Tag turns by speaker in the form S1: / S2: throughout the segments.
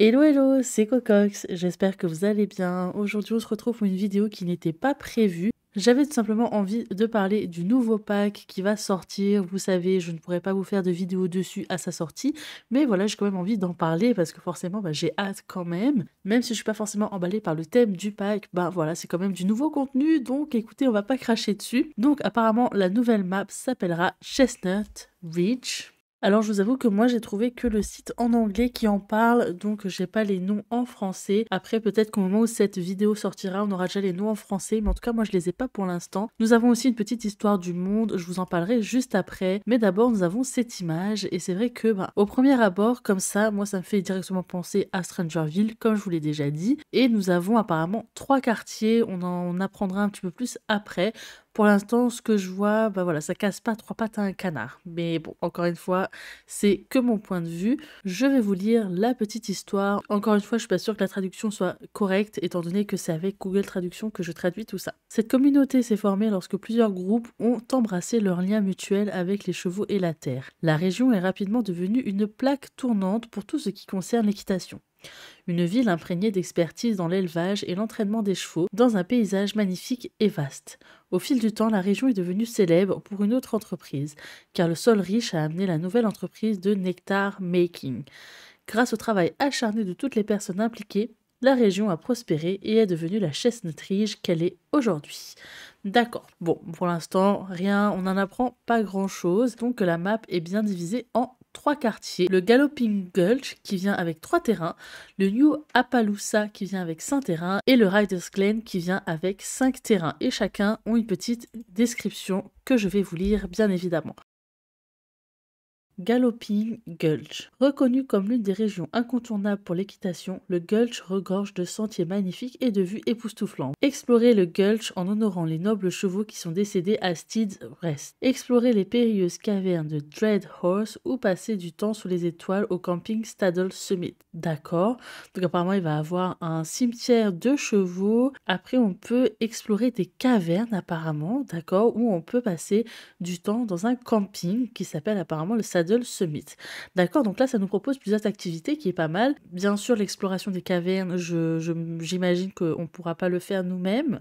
S1: Hello hello, c'est Cocox, j'espère que vous allez bien. Aujourd'hui on se retrouve pour une vidéo qui n'était pas prévue. J'avais tout simplement envie de parler du nouveau pack qui va sortir. Vous savez, je ne pourrais pas vous faire de vidéo dessus à sa sortie, mais voilà, j'ai quand même envie d'en parler parce que forcément, bah, j'ai hâte quand même. Même si je ne suis pas forcément emballée par le thème du pack, bah voilà, c'est quand même du nouveau contenu, donc écoutez, on va pas cracher dessus. Donc apparemment, la nouvelle map s'appellera Chestnut Ridge. Alors je vous avoue que moi j'ai trouvé que le site en anglais qui en parle, donc j'ai pas les noms en français. Après peut-être qu'au moment où cette vidéo sortira, on aura déjà les noms en français, mais en tout cas moi je les ai pas pour l'instant. Nous avons aussi une petite histoire du monde, je vous en parlerai juste après. Mais d'abord nous avons cette image et c'est vrai que bah, au premier abord comme ça, moi ça me fait directement penser à Strangerville comme je vous l'ai déjà dit. Et nous avons apparemment trois quartiers, on en apprendra un petit peu plus après pour l'instant, ce que je vois, bah voilà, ça casse pas trois pattes à un canard. Mais bon, encore une fois, c'est que mon point de vue. Je vais vous lire la petite histoire. Encore une fois, je suis pas sûre que la traduction soit correcte, étant donné que c'est avec Google Traduction que je traduis tout ça. Cette communauté s'est formée lorsque plusieurs groupes ont embrassé leur lien mutuel avec les chevaux et la terre. La région est rapidement devenue une plaque tournante pour tout ce qui concerne l'équitation. Une ville imprégnée d'expertise dans l'élevage et l'entraînement des chevaux, dans un paysage magnifique et vaste. Au fil du temps, la région est devenue célèbre pour une autre entreprise, car le sol riche a amené la nouvelle entreprise de Nectar Making. Grâce au travail acharné de toutes les personnes impliquées, la région a prospéré et est devenue la chasse-nutrige qu'elle est aujourd'hui. D'accord. Bon, pour l'instant, rien, on n'en apprend pas grand-chose, donc la map est bien divisée en trois quartiers, le Galloping Gulch qui vient avec trois terrains, le New Appaloosa qui vient avec cinq terrains et le Riders Glen qui vient avec cinq terrains. Et chacun ont une petite description que je vais vous lire bien évidemment. Galloping Gulch. Reconnu comme l'une des régions incontournables pour l'équitation, le Gulch regorge de sentiers magnifiques et de vues époustouflantes. Explorez le Gulch en honorant les nobles chevaux qui sont décédés à Steed's Rest. Explorez les périlleuses cavernes de Dread Horse ou passez du temps sous les étoiles au camping Staddle Summit. D'accord. Donc apparemment, il va avoir un cimetière de chevaux. Après, on peut explorer des cavernes apparemment, d'accord, où on peut passer du temps dans un camping qui s'appelle apparemment le Saddle D'accord Donc là, ça nous propose plusieurs activités qui est pas mal. Bien sûr, l'exploration des cavernes, j'imagine je, qu'on ne pourra pas le faire nous-mêmes.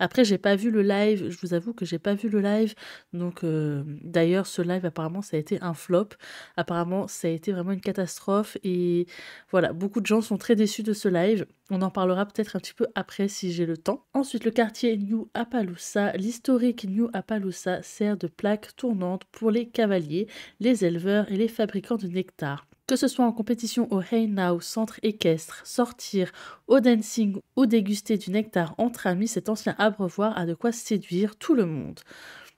S1: Après, j'ai pas vu le live. Je vous avoue que j'ai pas vu le live. Donc, euh, d'ailleurs, ce live, apparemment, ça a été un flop. Apparemment, ça a été vraiment une catastrophe. Et voilà, beaucoup de gens sont très déçus de ce live. On en parlera peut-être un petit peu après si j'ai le temps. Ensuite, le quartier New Appaloosa. L'historique New Appaloosa sert de plaque tournante pour les cavaliers, les éleveurs et les fabricants de nectar. Que ce soit en compétition au Now, centre équestre, sortir, au dancing ou déguster du nectar entre amis, cet ancien abreuvoir a de quoi séduire tout le monde.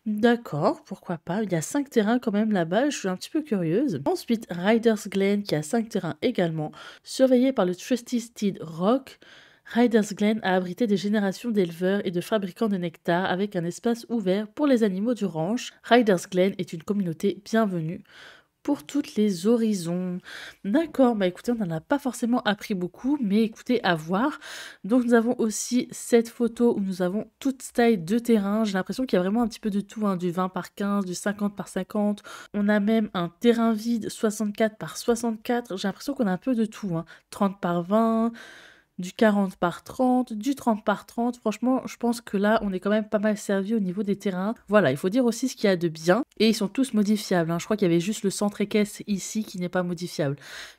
S1: D'accord, pourquoi pas. Il y a cinq terrains quand même là-bas, je suis un petit peu curieuse. Ensuite, Riders Glen qui a cinq terrains également, surveillé par le Trusty Steed Rock. Riders Glen a abrité des générations d'éleveurs et de fabricants de nectar avec un espace ouvert pour les animaux du ranch. Riders Glen est une communauté bienvenue pour toutes les horizons. D'accord, bah écoutez, on n'en a pas forcément appris beaucoup, mais écoutez, à voir. Donc nous avons aussi cette photo où nous avons toute taille de terrain. J'ai l'impression qu'il y a vraiment un petit peu de tout, hein, du 20 par 15, du 50 par 50. On a même un terrain vide 64 par 64. J'ai l'impression qu'on a un peu de tout, 30 hein. par 20 du 40 par 30, du 30 par 30. Franchement, je pense que là, on est quand même pas mal servi au niveau des terrains. Voilà, il faut dire aussi ce qu'il y a de bien. Et ils sont tous modifiables. Hein. Je crois qu'il y avait juste le centre caisse ici qui n'est pas modifiable.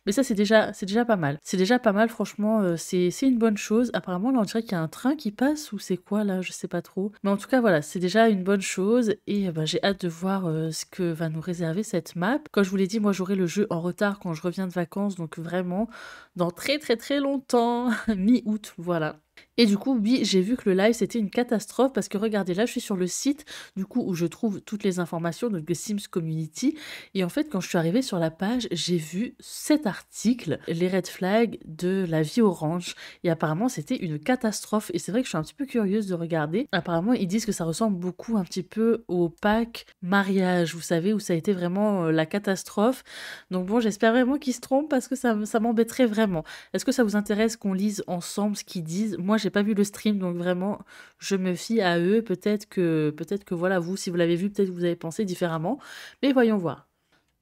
S1: Mais ça, c'est déjà, c'est déjà pas mal. C'est déjà pas mal, franchement. Euh, c'est, une bonne chose. Apparemment, là, on dirait qu'il y a un train qui passe ou c'est quoi là Je sais pas trop. Mais en tout cas, voilà, c'est déjà une bonne chose. Et euh, bah, j'ai hâte de voir euh, ce que va nous réserver cette map. Comme je vous l'ai dit, moi, j'aurai le jeu en retard quand je reviens de vacances. Donc vraiment, dans très très très longtemps, mi-août, voilà. Et du coup, oui, j'ai vu que le live, c'était une catastrophe parce que regardez, là, je suis sur le site, du coup, où je trouve toutes les informations, de The Sims Community. Et en fait, quand je suis arrivée sur la page, j'ai vu cet article, les red flags de la vie orange. Et apparemment, c'était une catastrophe. Et c'est vrai que je suis un petit peu curieuse de regarder. Apparemment, ils disent que ça ressemble beaucoup un petit peu au pack mariage, vous savez, où ça a été vraiment euh, la catastrophe. Donc bon, j'espère vraiment qu'ils se trompent parce que ça, ça m'embêterait vraiment. Est-ce que ça vous intéresse qu'on lise ensemble ce qu'ils disent moi j'ai pas vu le stream donc vraiment je me fie à eux. Peut-être que peut-être que voilà vous si vous l'avez vu peut-être que vous avez pensé différemment, mais voyons voir.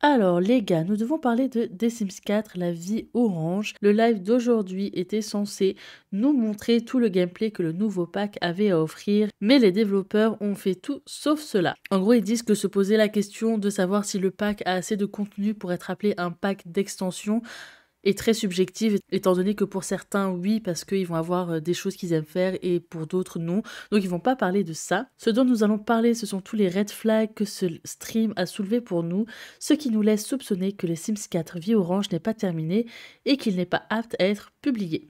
S1: Alors les gars, nous devons parler de The Sims 4, la vie orange. Le live d'aujourd'hui était censé nous montrer tout le gameplay que le nouveau pack avait à offrir, mais les développeurs ont fait tout sauf cela. En gros, ils disent que se poser la question de savoir si le pack a assez de contenu pour être appelé un pack d'extension est très subjective, étant donné que pour certains, oui, parce qu'ils vont avoir euh, des choses qu'ils aiment faire et pour d'autres, non. Donc ils vont pas parler de ça. Ce dont nous allons parler, ce sont tous les red flags que ce stream a soulevé pour nous, ce qui nous laisse soupçonner que les Sims 4 Vie Orange n'est pas terminé et qu'il n'est pas apte à être publié.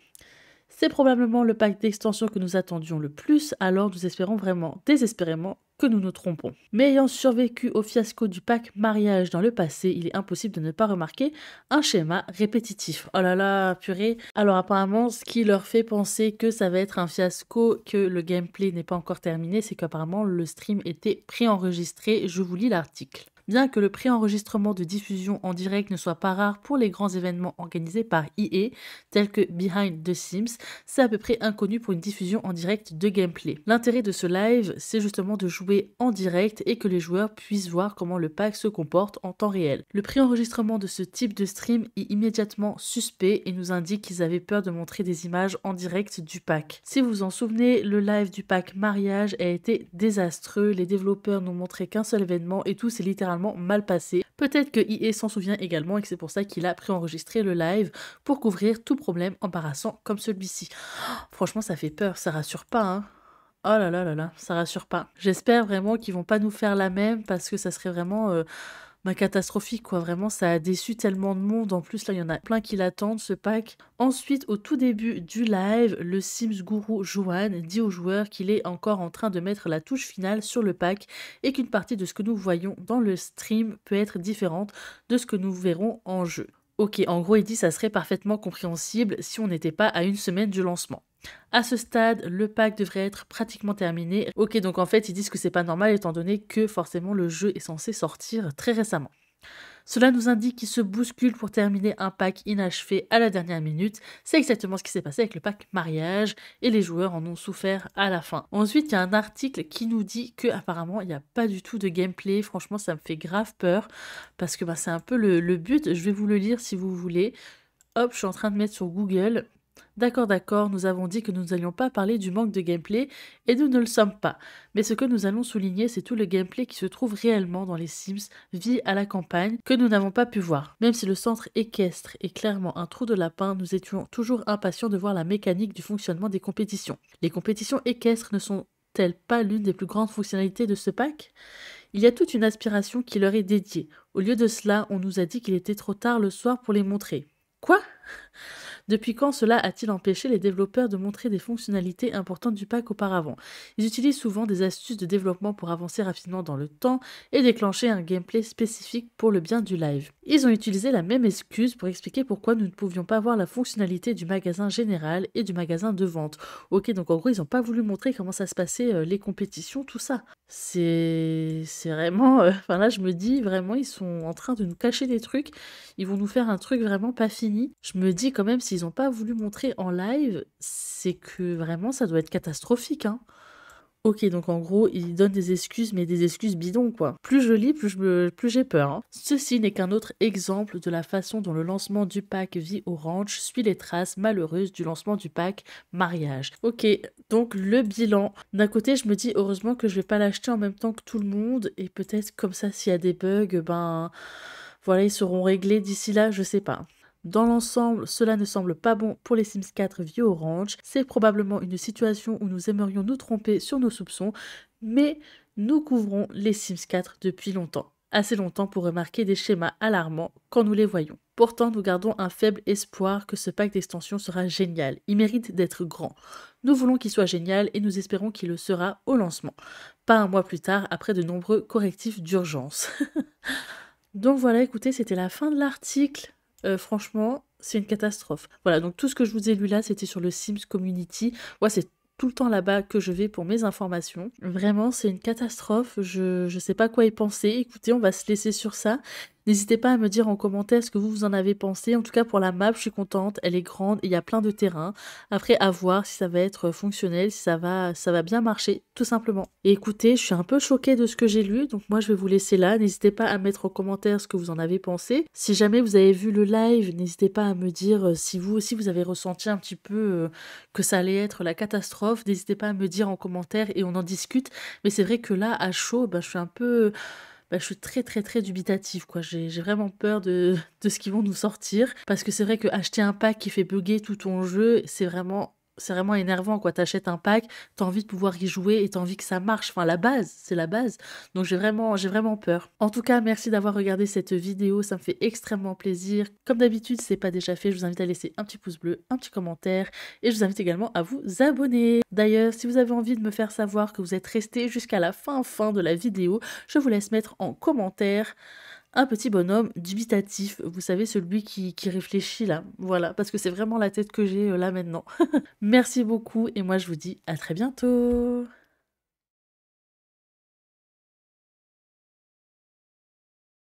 S1: C'est probablement le pack d'extension que nous attendions le plus, alors nous espérons vraiment désespérément que nous nous trompons. Mais ayant survécu au fiasco du pack mariage dans le passé, il est impossible de ne pas remarquer un schéma répétitif. Oh là là, purée. Alors apparemment, ce qui leur fait penser que ça va être un fiasco, que le gameplay n'est pas encore terminé, c'est qu'apparemment le stream était préenregistré. Je vous lis l'article. Bien que le enregistrement de diffusion en direct ne soit pas rare pour les grands événements organisés par EA, tels que Behind the Sims, c'est à peu près inconnu pour une diffusion en direct de gameplay. L'intérêt de ce live, c'est justement de jouer en direct et que les joueurs puissent voir comment le pack se comporte en temps réel. Le prix enregistrement de ce type de stream est immédiatement suspect et nous indique qu'ils avaient peur de montrer des images en direct du pack. Si vous vous en souvenez, le live du pack mariage a été désastreux, les développeurs n'ont montré qu'un seul événement et tout s'est littéralement mal passé. Peut-être que IE s'en souvient également et que c'est pour ça qu'il a préenregistré le live pour couvrir tout problème embarrassant comme celui-ci. Oh, franchement, ça fait peur, ça rassure pas, hein. Oh là là là là, ça rassure pas. J'espère vraiment qu'ils vont pas nous faire la même parce que ça serait vraiment. Euh, Ma bah, catastrophique, quoi. Vraiment, ça a déçu tellement de monde. En plus, là, il y en a plein qui l'attendent, ce pack. Ensuite, au tout début du live, le Sims Guru Johan dit aux joueurs qu'il est encore en train de mettre la touche finale sur le pack et qu'une partie de ce que nous voyons dans le stream peut être différente de ce que nous verrons en jeu. Ok, en gros, il dit ça serait parfaitement compréhensible si on n'était pas à une semaine du lancement. À ce stade, le pack devrait être pratiquement terminé. Ok, donc en fait, ils disent que c'est pas normal étant donné que forcément le jeu est censé sortir très récemment. Cela nous indique qu'ils se bousculent pour terminer un pack inachevé à la dernière minute. C'est exactement ce qui s'est passé avec le pack mariage et les joueurs en ont souffert à la fin. Ensuite, il y a un article qui nous dit que apparemment il n'y a pas du tout de gameplay. Franchement, ça me fait grave peur parce que bah, c'est un peu le but. Je vais vous le lire si vous voulez. Hop, je suis en train de mettre sur Google D'accord, d'accord, nous avons dit que nous n'allions pas parler du manque de gameplay, et nous ne le sommes pas. Mais ce que nous allons souligner, c'est tout le gameplay qui se trouve réellement dans les Sims vie à la campagne, que nous n'avons pas pu voir. Même si le centre équestre est clairement un trou de lapin, nous étions toujours impatients de voir la mécanique du fonctionnement des compétitions. Les compétitions équestres ne sont-elles pas l'une des plus grandes fonctionnalités de ce pack il y a toute une aspiration qui leur est dédiée. Au lieu de cela, on nous a dit qu'il était trop tard le soir pour les montrer. Quoi depuis quand cela a-t-il empêché les développeurs de montrer des fonctionnalités importantes du pack auparavant Ils utilisent souvent des astuces de développement pour avancer rapidement dans le temps et déclencher un gameplay spécifique pour le bien du live. Ils ont utilisé la même excuse pour expliquer pourquoi nous ne pouvions pas voir la fonctionnalité du magasin général et du magasin de vente. Ok, donc en gros, ils n'ont pas voulu montrer comment ça se passait, euh, les compétitions, tout ça. C'est c'est vraiment... Euh, enfin là, je me dis, vraiment, ils sont en train de nous cacher des trucs. Ils vont nous faire un truc vraiment pas fini. Je me dis quand même, si s'ils n'ont pas voulu montrer en live, c'est que vraiment ça doit être catastrophique. Hein. Ok, donc en gros, ils donnent des excuses, mais des excuses bidons, quoi. Plus je lis, plus, plus j'ai peur. Hein. Ceci n'est qu'un autre exemple de la façon dont le lancement du pack Vie Orange suit les traces malheureuses du lancement du pack Mariage. Ok, donc le bilan. D'un côté, je me dis heureusement que je vais pas l'acheter en même temps que tout le monde, et peut-être comme ça, s'il y a des bugs, ben voilà, ils seront réglés d'ici là, je sais pas. Dans l'ensemble, cela ne semble pas bon pour les Sims 4 vieux orange. C'est probablement une situation où nous aimerions nous tromper sur nos soupçons, mais nous couvrons les Sims 4 depuis longtemps. Assez longtemps pour remarquer des schémas alarmants quand nous les voyons. Pourtant, nous gardons un faible espoir que ce pack d'extension sera génial. Il mérite d'être grand. Nous voulons qu'il soit génial et nous espérons qu'il le sera au lancement. Pas un mois plus tard, après de nombreux correctifs d'urgence. Donc voilà, écoutez, c'était la fin de l'article. Euh, franchement, c'est une catastrophe. Voilà, donc tout ce que je vous ai lu là, c'était sur le Sims Community. Moi, c'est tout le temps là-bas que je vais pour mes informations. Vraiment, c'est une catastrophe. Je ne sais pas quoi y penser. Écoutez, on va se laisser sur ça. N'hésitez pas à me dire en commentaire ce que vous, vous en avez pensé. En tout cas, pour la map, je suis contente. Elle est grande, il y a plein de terrain. Après, à voir si ça va être fonctionnel, si ça va, ça va bien marcher, tout simplement. Et écoutez, je suis un peu choquée de ce que j'ai lu, donc moi, je vais vous laisser là. N'hésitez pas à mettre en commentaire ce que vous en avez pensé. Si jamais vous avez vu le live, n'hésitez pas à me dire euh, si vous aussi, vous avez ressenti un petit peu euh, que ça allait être la catastrophe. N'hésitez pas à me dire en commentaire et on en discute. Mais c'est vrai que là, à chaud, bah, je suis un peu... Bah, je suis très très très dubitative. quoi. J'ai vraiment peur de, de ce qu'ils vont nous sortir. Parce que c'est vrai que acheter un pack qui fait bugger tout ton jeu, c'est vraiment c'est vraiment énervant quoi. T'achètes un pack, t'as envie de pouvoir y jouer et t'as envie que ça marche. Enfin la base, c'est la base. Donc j'ai vraiment, j'ai vraiment peur. En tout cas, merci d'avoir regardé cette vidéo, ça me fait extrêmement plaisir. Comme d'habitude, c'est pas déjà fait, je vous invite à laisser un petit pouce bleu, un petit commentaire et je vous invite également à vous abonner. D'ailleurs, si vous avez envie de me faire savoir que vous êtes resté jusqu'à la fin fin de la vidéo, je vous laisse mettre en commentaire un petit bonhomme dubitatif, vous savez, celui qui, qui réfléchit là, voilà, parce que c'est vraiment la tête que j'ai euh, là maintenant. Merci beaucoup et moi je vous dis à très bientôt